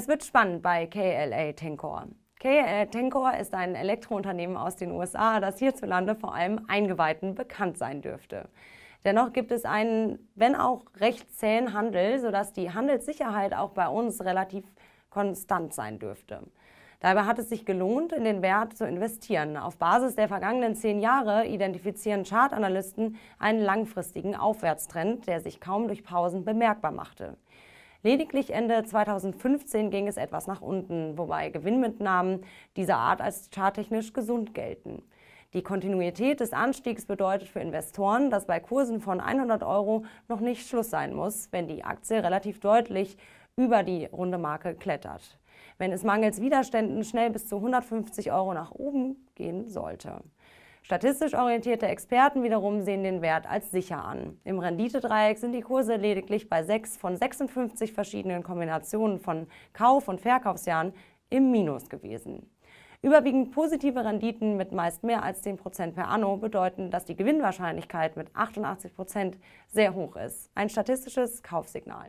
Es wird spannend bei KLA Tencor. KLA Tencor ist ein Elektrounternehmen aus den USA, das hierzulande vor allem Eingeweihten bekannt sein dürfte. Dennoch gibt es einen, wenn auch recht zähen Handel, sodass die Handelssicherheit auch bei uns relativ konstant sein dürfte. Dabei hat es sich gelohnt, in den Wert zu investieren. Auf Basis der vergangenen zehn Jahre identifizieren Chartanalysten einen langfristigen Aufwärtstrend, der sich kaum durch Pausen bemerkbar machte. Lediglich Ende 2015 ging es etwas nach unten, wobei Gewinnmitnahmen dieser Art als charttechnisch gesund gelten. Die Kontinuität des Anstiegs bedeutet für Investoren, dass bei Kursen von 100 Euro noch nicht Schluss sein muss, wenn die Aktie relativ deutlich über die runde Marke klettert. Wenn es mangels Widerständen schnell bis zu 150 Euro nach oben gehen sollte. Statistisch orientierte Experten wiederum sehen den Wert als sicher an. Im Renditedreieck sind die Kurse lediglich bei sechs von 56 verschiedenen Kombinationen von Kauf- und Verkaufsjahren im Minus gewesen. Überwiegend positive Renditen mit meist mehr als 10% per anno bedeuten, dass die Gewinnwahrscheinlichkeit mit 88% sehr hoch ist. Ein statistisches Kaufsignal.